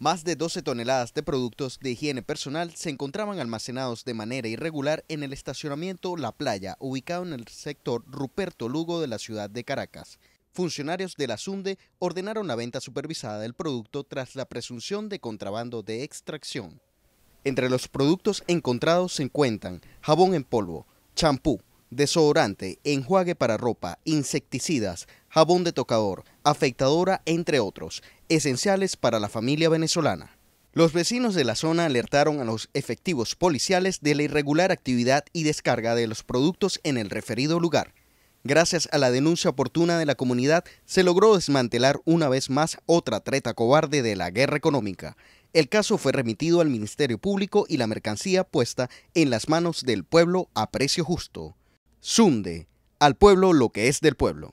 Más de 12 toneladas de productos de higiene personal se encontraban almacenados de manera irregular en el estacionamiento La Playa, ubicado en el sector Ruperto Lugo de la ciudad de Caracas. Funcionarios de la SUNDE ordenaron la venta supervisada del producto tras la presunción de contrabando de extracción. Entre los productos encontrados se encuentran jabón en polvo, champú, desodorante, enjuague para ropa, insecticidas, jabón de tocador, afeitadora, entre otros, esenciales para la familia venezolana. Los vecinos de la zona alertaron a los efectivos policiales de la irregular actividad y descarga de los productos en el referido lugar. Gracias a la denuncia oportuna de la comunidad, se logró desmantelar una vez más otra treta cobarde de la guerra económica. El caso fue remitido al Ministerio Público y la mercancía puesta en las manos del pueblo a precio justo. Sunde al pueblo lo que es del pueblo.